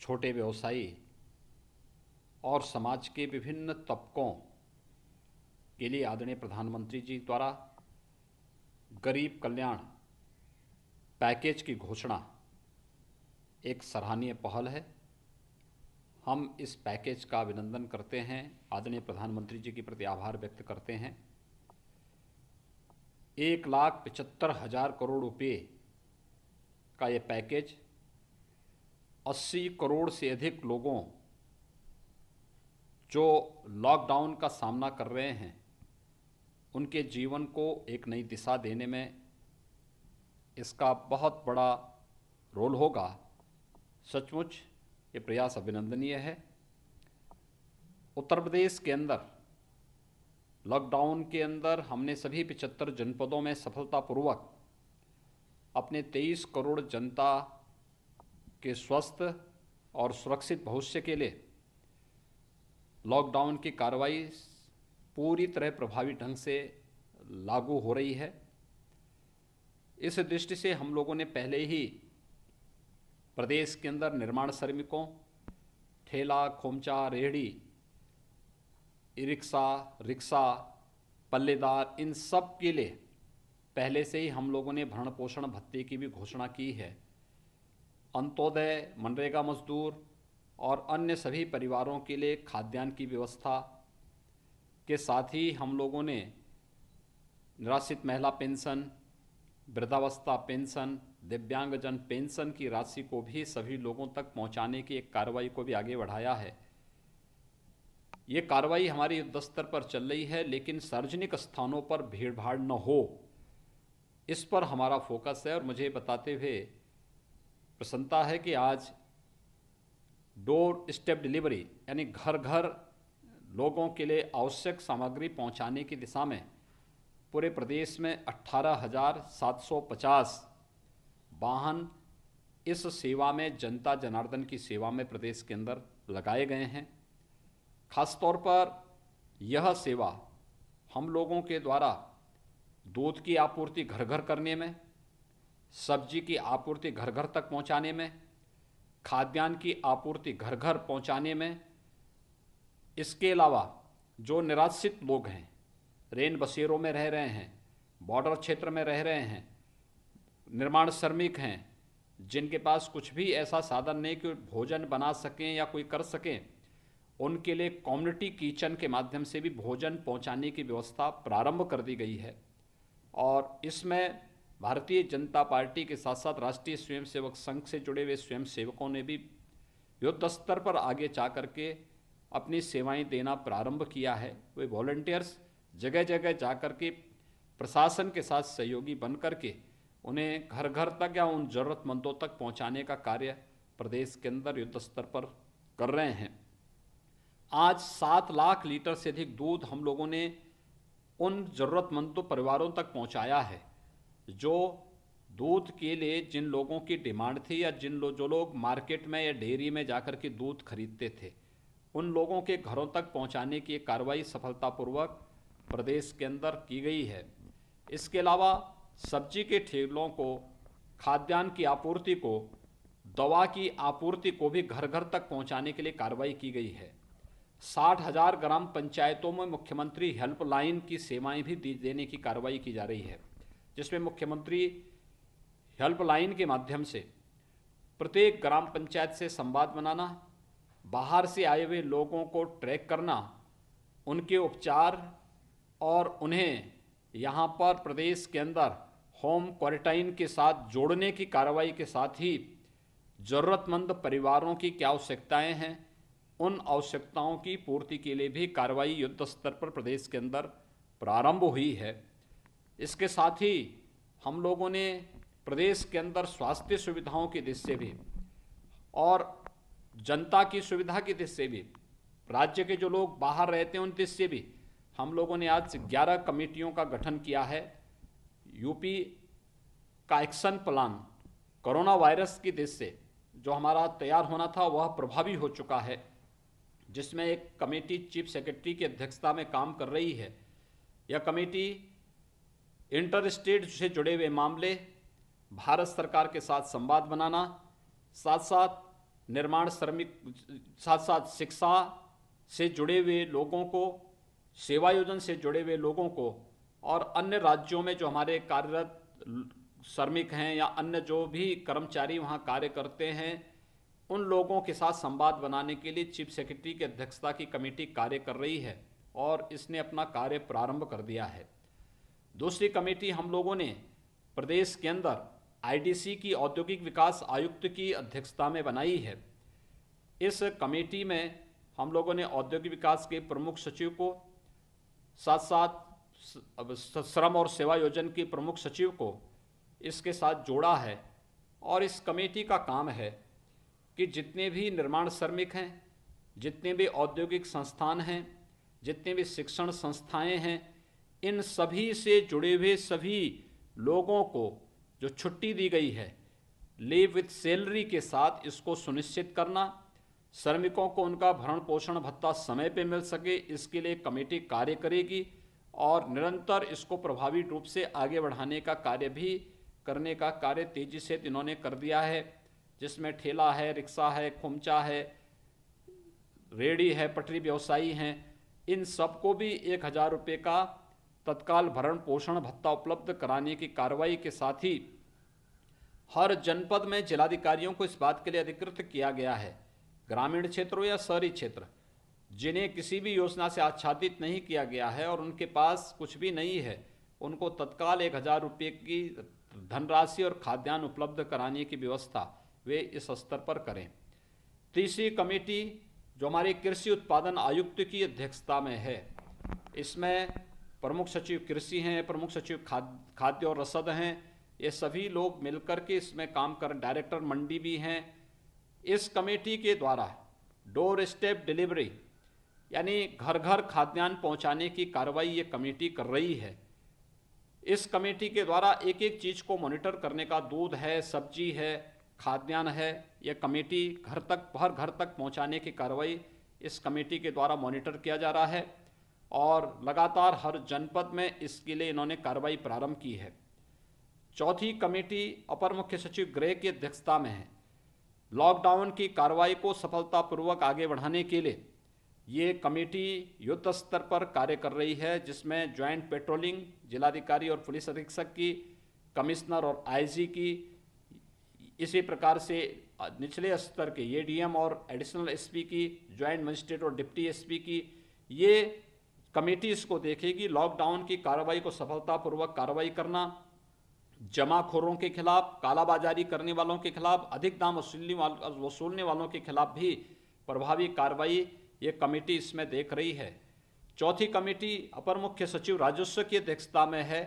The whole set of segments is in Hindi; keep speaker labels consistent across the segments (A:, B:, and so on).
A: छोटे व्यवसायी और समाज के विभिन्न तबकों के लिए आदरणीय प्रधानमंत्री जी द्वारा गरीब कल्याण पैकेज की घोषणा एक सराहनीय पहल है हम इस पैकेज का अभिनंदन करते हैं आदरणीय प्रधानमंत्री जी के प्रति आभार व्यक्त करते हैं एक लाख पचहत्तर हजार करोड़ रुपये का ये पैकेज 80 करोड़ से अधिक लोगों जो लॉकडाउन का सामना कर रहे हैं उनके जीवन को एक नई दिशा देने में इसका बहुत बड़ा रोल होगा सचमुच ये प्रयास अभिनंदनीय है उत्तर प्रदेश के अंदर लॉकडाउन के अंदर हमने सभी पिचहत्तर जनपदों में सफलतापूर्वक अपने 23 करोड़ जनता के स्वस्थ और सुरक्षित भविष्य के लिए लॉकडाउन की कार्रवाई पूरी तरह प्रभावी ढंग से लागू हो रही है इस दृष्टि से हम लोगों ने पहले ही प्रदेश के अंदर निर्माण श्रमिकों ठेला खोमचा रेहड़ी ई रिक्शा रिक्शा पल्लेदार इन सब के लिए पहले से ही हम लोगों ने भरण पोषण भत्ते की भी घोषणा की है अंत्योदय मनरेगा मजदूर और अन्य सभी परिवारों के लिए खाद्यान्न की व्यवस्था के साथ ही हम लोगों ने निराश्रित महिला पेंशन वृद्धावस्था पेंशन दिव्यांगजन पेंशन की राशि को भी सभी लोगों तक पहुंचाने की एक कार्रवाई को भी आगे बढ़ाया है ये कार्रवाई हमारी युद्ध स्तर पर चल रही है लेकिन सार्वजनिक स्थानों पर भीड़ भाड़ न हो इस पर हमारा फोकस है और मुझे बताते हुए प्रसन्नता है कि आज डोर स्टेप डिलीवरी यानी घर घर लोगों के लिए आवश्यक सामग्री पहुंचाने की दिशा में पूरे प्रदेश में 18,750 वाहन इस सेवा में जनता जनार्दन की सेवा में प्रदेश के अंदर लगाए गए हैं खासतौर पर यह सेवा हम लोगों के द्वारा दूध की आपूर्ति घर घर करने में सब्जी की आपूर्ति घर घर तक पहुंचाने में खाद्यान्न की आपूर्ति घर घर पहुंचाने में इसके अलावा जो निराश्रित लोग हैं रेन बसेरों में रह रहे हैं बॉर्डर क्षेत्र में रह रहे हैं निर्माण श्रमिक हैं जिनके पास कुछ भी ऐसा साधन नहीं कि भोजन बना सकें या कोई कर सकें उनके लिए कम्युनिटी किचन के माध्यम से भी भोजन पहुंचाने की व्यवस्था प्रारंभ कर दी गई है और इसमें भारतीय जनता पार्टी के साथ साथ राष्ट्रीय स्वयंसेवक संघ से जुड़े हुए स्वयंसेवकों ने भी युद्ध स्तर पर आगे जा करके अपनी सेवाएं देना प्रारंभ किया है वे वॉल्टियर्स जगह जगह जा करके प्रशासन के साथ सहयोगी बन करके उन्हें घर घर तक या उन ज़रूरतमंदों तक पहुंचाने का कार्य प्रदेश के अंदर युद्ध स्तर पर कर रहे हैं आज सात लाख लीटर से अधिक दूध हम लोगों ने उन ज़रूरतमंद परिवारों तक पहुंचाया है जो दूध के लिए जिन लोगों की डिमांड थी या जिन लोग जो लोग मार्केट में या डेयरी में जाकर के दूध खरीदते थे उन लोगों के घरों तक पहुंचाने की कार्रवाई सफलतापूर्वक प्रदेश के अंदर की गई है इसके अलावा सब्जी के ठेलों को खाद्यान्न की आपूर्ति को दवा की आपूर्ति को भी घर घर तक पहुंचाने के लिए कार्रवाई की गई है साठ हजार ग्राम पंचायतों में मुख्यमंत्री हेल्पलाइन की सेवाएं भी देने की कार्रवाई की जा रही है जिसमें मुख्यमंत्री हेल्पलाइन के माध्यम से प्रत्येक ग्राम पंचायत से संवाद बनाना बाहर से आए हुए लोगों को ट्रैक करना उनके उपचार और उन्हें यहाँ पर प्रदेश के अंदर होम क्वारंटाइन के साथ जोड़ने की कार्रवाई के साथ ही ज़रूरतमंद परिवारों की क्या आवश्यकताएं हैं उन आवश्यकताओं की पूर्ति के लिए भी कार्रवाई युद्ध स्तर पर प्रदेश के अंदर प्रारंभ हुई है इसके साथ ही हम लोगों ने प्रदेश के अंदर स्वास्थ्य सुविधाओं की दृष्टि से भी और जनता की सुविधा की दृष्टि से भी राज्य के जो लोग बाहर रहते हैं उन दृष्टि से भी हम लोगों ने आज ग्यारह कमेटियों का गठन किया है यूपी का एक्शन प्लान कोरोना वायरस की दृष्टि से जो हमारा तैयार होना था वह प्रभावी हो चुका है जिसमें एक कमेटी चीफ सेक्रेटरी की अध्यक्षता में काम कर रही है यह कमेटी इंटर स्टेट से जुड़े हुए मामले भारत सरकार के साथ संवाद बनाना साथ साथ निर्माण श्रमिक साथ साथ शिक्षा से जुड़े हुए लोगों को सेवायोजन से जुड़े हुए लोगों को और अन्य राज्यों में जो हमारे कार्यरत श्रमिक हैं या अन्य जो भी कर्मचारी वहाँ कार्य करते हैं उन लोगों के साथ संवाद बनाने के लिए चीफ सेक्रेटरी की अध्यक्षता की कमेटी कार्य कर रही है और इसने अपना कार्य प्रारंभ कर दिया है दूसरी कमेटी हम लोगों ने प्रदेश के अंदर आईडीसी की औद्योगिक विकास आयुक्त की अध्यक्षता में बनाई है इस कमेटी में हम लोगों ने औद्योगिक विकास के प्रमुख सचिव को साथ साथ श्रम और सेवा योजन के प्रमुख सचिव को इसके साथ जोड़ा है और इस कमेटी का काम है कि जितने भी निर्माण श्रमिक हैं जितने भी औद्योगिक संस्थान हैं जितने भी शिक्षण संस्थाएं हैं इन सभी से जुड़े हुए सभी लोगों को जो छुट्टी दी गई है लीव विथ सैलरी के साथ इसको सुनिश्चित करना श्रमिकों को उनका भरण पोषण भत्ता समय पर मिल सके इसके लिए कमेटी कार्य करेगी और निरंतर इसको प्रभावी रूप से आगे बढ़ाने का कार्य भी करने का कार्य तेजी से इन्होंने कर दिया है जिसमें ठेला है रिक्शा है खुमचा है रेडी है पटरी व्यवसायी हैं इन सबको भी एक हज़ार रुपये का तत्काल भरण पोषण भत्ता उपलब्ध कराने की कार्रवाई के साथ ही हर जनपद में जिलाधिकारियों को इस बात के लिए अधिकृत किया गया है ग्रामीण क्षेत्रों या शहरी क्षेत्र जिन्हें किसी भी योजना से आच्छादित नहीं किया गया है और उनके पास कुछ भी नहीं है उनको तत्काल एक हज़ार रुपये की धनराशि और खाद्यान्न उपलब्ध कराने की व्यवस्था वे इस स्तर पर करें तीसरी कमेटी जो हमारे कृषि उत्पादन आयुक्त की अध्यक्षता में है इसमें प्रमुख सचिव कृषि हैं प्रमुख सचिव खाद्य खाद्य और रसद हैं ये सभी लोग मिलकर के इसमें काम कर डायरेक्टर मंडी भी हैं इस कमेटी के द्वारा डोर स्टेप डिलीवरी यानी घर घर खाद्यान्न पहुंचाने की कार्रवाई ये कमेटी कर रही है इस कमेटी के द्वारा एक एक चीज़ को मॉनिटर करने का दूध है सब्जी है खाद्यान्न है यह कमेटी घर तक हर घर तक पहुंचाने की कार्रवाई इस कमेटी के द्वारा मॉनिटर किया जा रहा है और लगातार हर जनपद में इसके लिए इन्होंने कार्रवाई प्रारंभ की है चौथी कमेटी अपर मुख्य सचिव गृह की अध्यक्षता में है लॉकडाउन की कार्रवाई को सफलतापूर्वक आगे बढ़ाने के लिए ये कमेटी युद्ध स्तर पर कार्य कर रही है जिसमें ज्वाइंट पेट्रोलिंग जिलाधिकारी और पुलिस अधीक्षक की कमिश्नर और आईजी की इसी प्रकार से निचले स्तर के एडीएम e और एडिशनल एसपी की ज्वाइंट मजिस्ट्रेट और डिप्टी एसपी की ये कमेटी इसको देखेगी लॉकडाउन की कार्रवाई को सफलतापूर्वक कार्रवाई करना जमाखोरों के खिलाफ कालाबाजारी करने वालों के खिलाफ अधिक दाम वसूलने वसूलने वालों के खिलाफ भी प्रभावी कार्रवाई ये कमेटी इसमें देख रही है चौथी कमेटी अपर मुख्य सचिव राजस्व की अध्यक्षता में है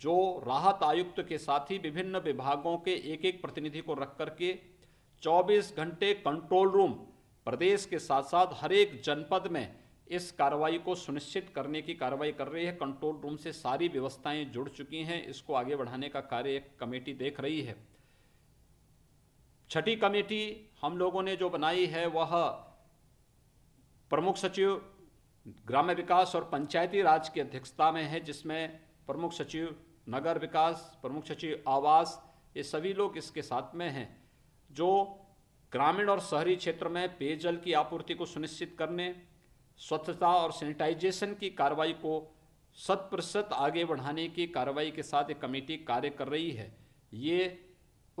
A: जो राहत आयुक्त के साथ ही विभिन्न विभागों के एक एक प्रतिनिधि को रख करके 24 घंटे कंट्रोल रूम प्रदेश के साथ साथ हर एक जनपद में इस कार्रवाई को सुनिश्चित करने की कार्रवाई कर रही है कंट्रोल रूम से सारी व्यवस्थाएं जुड़ चुकी हैं इसको आगे बढ़ाने का कार्य एक कमेटी देख रही है छठी कमेटी हम लोगों ने जो बनाई है वह प्रमुख सचिव ग्राम्य विकास और पंचायती राज की अध्यक्षता में है जिसमें प्रमुख सचिव नगर विकास प्रमुख सचिव आवास ये सभी लोग इसके साथ में हैं जो ग्रामीण और शहरी क्षेत्र में पेयजल की आपूर्ति को सुनिश्चित करने स्वच्छता और सैनिटाइजेशन की कार्रवाई को शत प्रतिशत आगे बढ़ाने की कार्रवाई के साथ एक कमेटी कार्य कर रही है ये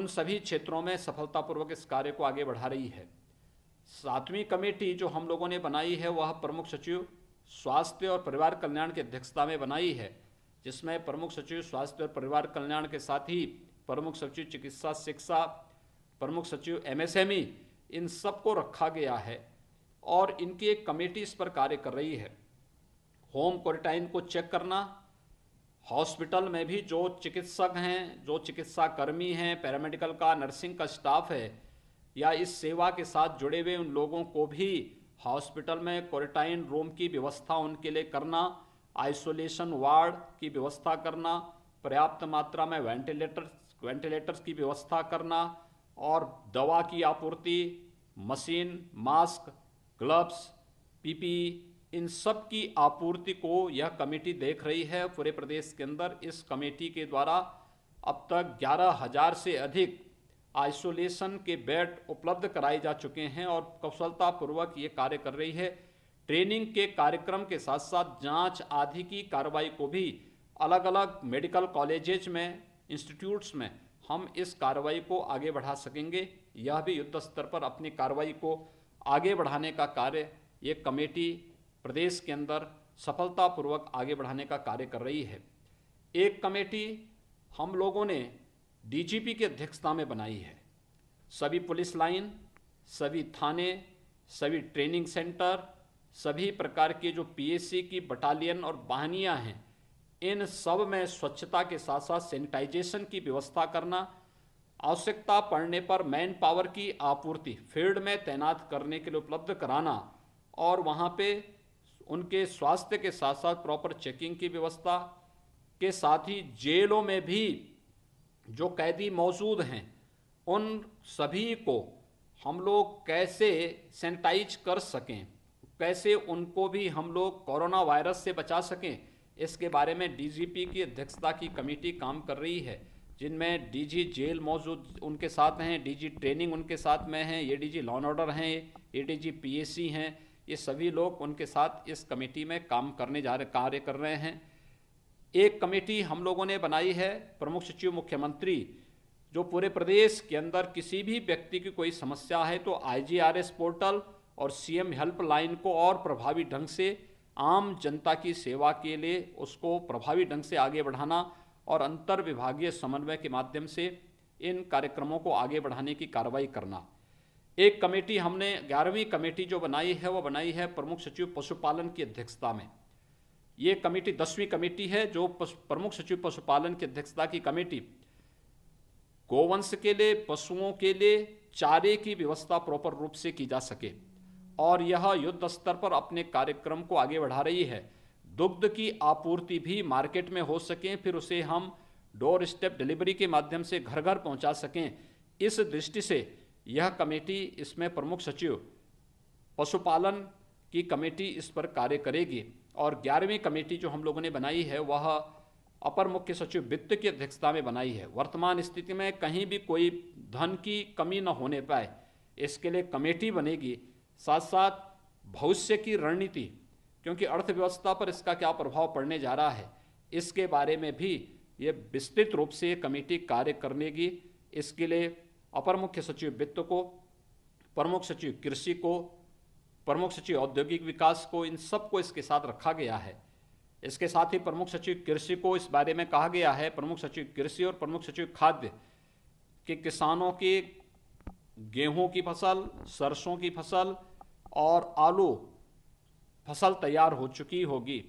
A: उन सभी क्षेत्रों में सफलतापूर्वक इस कार्य को आगे बढ़ा रही है सातवीं कमेटी जो हम लोगों ने बनाई है वह प्रमुख सचिव स्वास्थ्य और परिवार कल्याण की अध्यक्षता में बनाई है जिसमें प्रमुख सचिव स्वास्थ्य और परिवार कल्याण के साथ ही प्रमुख सचिव चिकित्सा शिक्षा प्रमुख सचिव एमएसएमई इन सबको रखा गया है और इनकी एक कमेटी इस पर कार्य कर रही है होम क्वारंटाइन को चेक करना हॉस्पिटल में भी जो चिकित्सक हैं जो चिकित्सा कर्मी हैं पैरामेडिकल का नर्सिंग का स्टाफ है या इस सेवा के साथ जुड़े हुए उन लोगों को भी हॉस्पिटल में क्वारंटाइन रूम की व्यवस्था उनके लिए करना आइसोलेशन वार्ड की व्यवस्था करना पर्याप्त मात्रा में वेंटिलेटर वेंटिलेटर्स की व्यवस्था करना और दवा की आपूर्ति machine mask gloves PP e, इन सब की आपूर्ति को यह कमेटी देख रही है पूरे प्रदेश के अंदर इस कमेटी के द्वारा अब तक ग्यारह हजार से अधिक आइसोलेशन के बेड उपलब्ध कराए जा चुके हैं और कौशलतापूर्वक ये कार्य कर रही है ट्रेनिंग के कार्यक्रम के साथ साथ जांच आदि की कार्रवाई को भी अलग अलग मेडिकल कॉलेजेज में इंस्टीट्यूट्स में हम इस कार्रवाई को आगे बढ़ा सकेंगे यह भी युद्ध स्तर पर अपनी कार्रवाई को आगे बढ़ाने का कार्य ये कमेटी प्रदेश के अंदर सफलतापूर्वक आगे बढ़ाने का कार्य कर रही है एक कमेटी हम लोगों ने डीजीपी के अध्यक्षता में बनाई है सभी पुलिस लाइन सभी थाने सभी ट्रेनिंग सेंटर सभी प्रकार के जो पीएससी की बटालियन और वाहनियाँ हैं इन सब में स्वच्छता के साथ साथ सैनिटाइजेशन की व्यवस्था करना आवश्यकता पड़ने पर मैन पावर की आपूर्ति फील्ड में तैनात करने के लिए उपलब्ध कराना और वहाँ पे उनके स्वास्थ्य के साथ साथ प्रॉपर चेकिंग की व्यवस्था के साथ ही जेलों में भी जो कैदी मौजूद हैं उन सभी को हम लोग कैसे सैनिटाइज कर सकें कैसे उनको भी हम लोग कोरोना वायरस से बचा सकें इसके बारे में डीजीपी की अध्यक्षता की कमेटी काम कर रही है जिनमें डीजी जेल मौजूद उनके साथ हैं डीजी ट्रेनिंग उनके साथ में हैं ये डी लॉ एंड ऑर्डर हैं ये एस सी हैं ये सभी लोग उनके साथ इस कमेटी में काम करने जा रहे कार्य कर रहे हैं एक कमेटी हम लोगों ने बनाई है प्रमुख सचिव मुख्यमंत्री जो पूरे प्रदेश के अंदर किसी भी व्यक्ति की कोई समस्या है तो एस पोर्टल और एम हेल्पलाइन को और प्रभावी ढंग से आम जनता की सेवा के लिए उसको प्रभावी ढंग से आगे बढ़ाना और अंतर विभागीय समन्वय के माध्यम से इन कार्यक्रमों को आगे बढ़ाने की कार्रवाई करना एक कमेटी हमने ग्यारहवीं कमेटी जो बनाई है वह बनाई है प्रमुख सचिव पशुपालन की अध्यक्षता में ये कमेटी दसवीं कमेटी है जो प्रमुख सचिव पशुपालन की अध्यक्षता की कमेटी गोवंश के लिए पशुओं के लिए चारे की व्यवस्था प्रॉपर रूप से की जा सके और यह युद्ध स्तर पर अपने कार्यक्रम को आगे बढ़ा रही है दुग्ध की आपूर्ति भी मार्केट में हो सके फिर उसे हम डोर स्टेप डिलीवरी के माध्यम से घर घर पहुंचा सकें इस दृष्टि से यह कमेटी इसमें प्रमुख सचिव पशुपालन की कमेटी इस पर कार्य करेगी और ग्यारहवीं कमेटी जो हम लोगों ने बनाई है वह अपर मुख्य सचिव वित्त की अध्यक्षता में बनाई है वर्तमान स्थिति में कहीं भी कोई धन की कमी न होने पाए इसके लिए कमेटी बनेगी साथ साथ भविष्य की रणनीति क्योंकि अर्थव्यवस्था पर इसका क्या प्रभाव पड़ने जा रहा है इसके बारे में भी ये विस्तृत रूप से कमेटी कार्य करने की इसके लिए अपर मुख्य सचिव वित्त को प्रमुख सचिव कृषि को प्रमुख सचिव औद्योगिक विकास को इन सबको इसके साथ रखा गया है इसके साथ ही प्रमुख सचिव कृषि को इस बारे में कहा गया है प्रमुख सचिव कृषि और प्रमुख सचिव खाद्य कि किसानों की गेहूं की फसल सरसों की फसल और आलू फसल तैयार हो चुकी होगी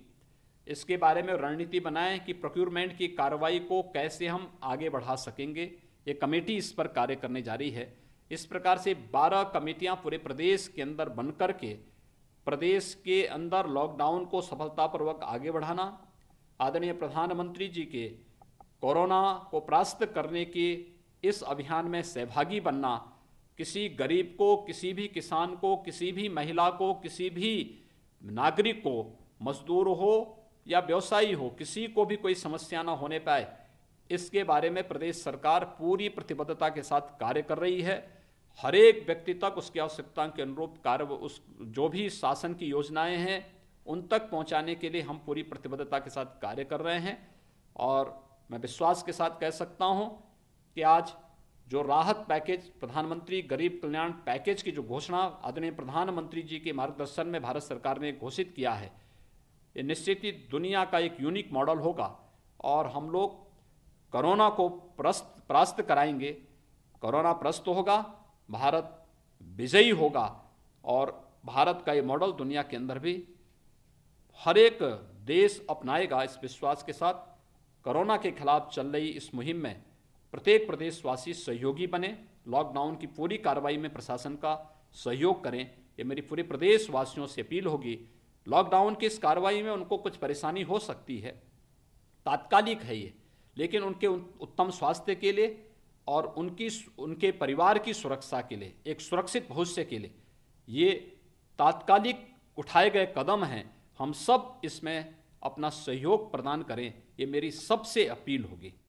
A: इसके बारे में रणनीति बनाएं कि प्रोक्यूरमेंट की कार्रवाई को कैसे हम आगे बढ़ा सकेंगे ये कमेटी इस पर कार्य करने जा रही है इस प्रकार से 12 कमेटियां पूरे प्रदेश के अंदर बनकर के प्रदेश के अंदर लॉकडाउन को सफलतापूर्वक आगे बढ़ाना आदरणीय प्रधानमंत्री जी के कोरोना को परास्त करने के इस अभियान में सहभागी बनना किसी गरीब को किसी भी किसान को किसी भी महिला को किसी भी नागरिक को मजदूर हो या व्यवसायी हो किसी को भी कोई समस्या ना होने पाए इसके बारे में प्रदेश सरकार पूरी प्रतिबद्धता के साथ कार्य कर रही है हर एक व्यक्ति तक उसकी आवश्यकता के अनुरूप कार्य उस जो भी शासन की योजनाएं हैं उन तक पहुंचाने के लिए हम पूरी प्रतिबद्धता के साथ कार्य कर रहे हैं और मैं विश्वास के साथ कह सकता हूं कि आज जो राहत पैकेज प्रधानमंत्री गरीब कल्याण पैकेज की जो घोषणा आदरणीय प्रधानमंत्री जी के मार्गदर्शन में भारत सरकार ने घोषित किया है ये निश्चित ही दुनिया का एक यूनिक मॉडल होगा और हम लोग कोरोना को प्रस्त परास्त कराएंगे कोरोना प्रस्त होगा भारत विजयी होगा और भारत का ये मॉडल दुनिया के अंदर भी हर एक देश अपनाएगा इस विश्वास के साथ कोरोना के खिलाफ चल रही इस मुहिम में प्रत्येक प्रदेशवासी सहयोगी बने लॉकडाउन की पूरी कार्रवाई में प्रशासन का सहयोग करें ये मेरी पूरे प्रदेशवासियों से अपील होगी लॉकडाउन की इस कार्रवाई में उनको कुछ परेशानी हो सकती है तात्कालिक है ये लेकिन उनके उत्तम स्वास्थ्य के लिए और उनकी उनके परिवार की सुरक्षा के लिए एक सुरक्षित भविष्य के लिए ये तात्कालिक उठाए गए कदम हैं हम सब इसमें अपना सहयोग प्रदान करें ये मेरी सबसे अपील होगी